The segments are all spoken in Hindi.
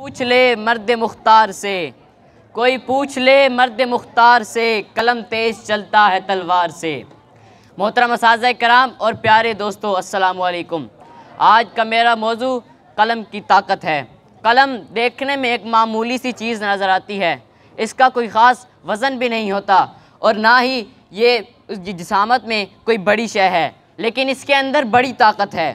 पूछ ले मर्द मुख्तार से कोई पूछ ले मर्द मुख्तार से कलम तेज चलता है तलवार से मोहतरम साज कराम और प्यारे दोस्तों अस्सलाम आज का मेरा मौजू कलम की ताकत है कलम देखने में एक मामूली सी चीज़ नज़र आती है इसका कोई ख़ास वज़न भी नहीं होता और ना ही ये जिसामत में कोई बड़ी शय है लेकिन इसके अंदर बड़ी ताकत है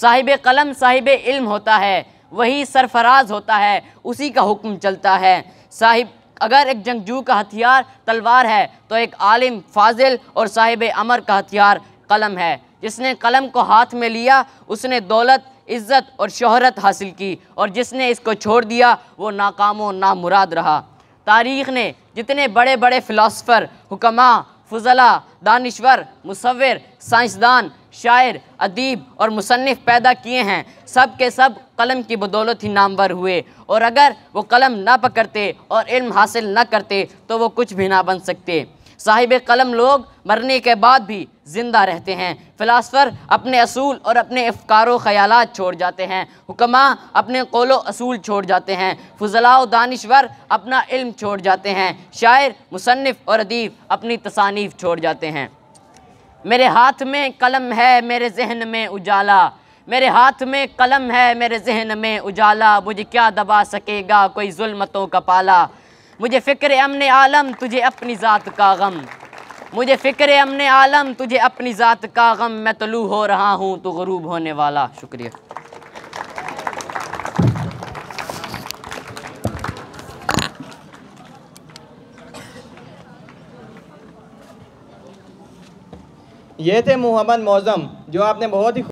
साहिब कलम साहिब इल्म होता है वही सरफराज होता है उसी का हुक्म चलता है साहिब अगर एक जंगजू का हथियार तलवार है तो एक आलिम फाजिल और साहिब अमर का हथियार कलम है जिसने कलम को हाथ में लिया उसने दौलत इज़्ज़त और शहरत हासिल की और जिसने इसको छोड़ दिया वो ना मुराद रहा तारीख़ ने जितने बड़े बड़े फ़िलासफ़र हुकमा फजला दानश्वर मुशविर साइंसदान शायर अदीब और मुसनफ़ पैदा किए हैं सब के सब कलम की बदौलत ही नामवर हुए और अगर वो कलम ना पकड़ते और इल्म हासिल ना करते तो वो कुछ भी ना बन सकते साहिब कलम लोग मरने के बाद भी ज़िंदा रहते हैं फ़िलासफ़र अपने असूल और अपने अफकारों ख्याल छोड़ जाते हैं हुकमा अपने कोलो असूल छोड़ जाते हैं फजला दानश्वर अपना इल्म छोड़ जाते हैं शायर मुसनफ़ और अदीब अपनी तसानीफ छोड़ जाते हैं मेरे हाथ में कलम है मेरे जहन में उजाला मेरे हाथ में कलम है मेरे जहन में उजाला मुझे क्या दबा सकेगा कोई जुल्मतों का पाला मुझे फ़िक्र अमन आलम तुझे अपनी ज़ात का गम मुझे फ़िक्र अमन आलम तुझे अपनी ज़ात का गम मैं तलू तो हो रहा हूँ तो गरूब होने वाला शुक्रिया ये थे मोहम्मद मौजम जो आपने बहुत ही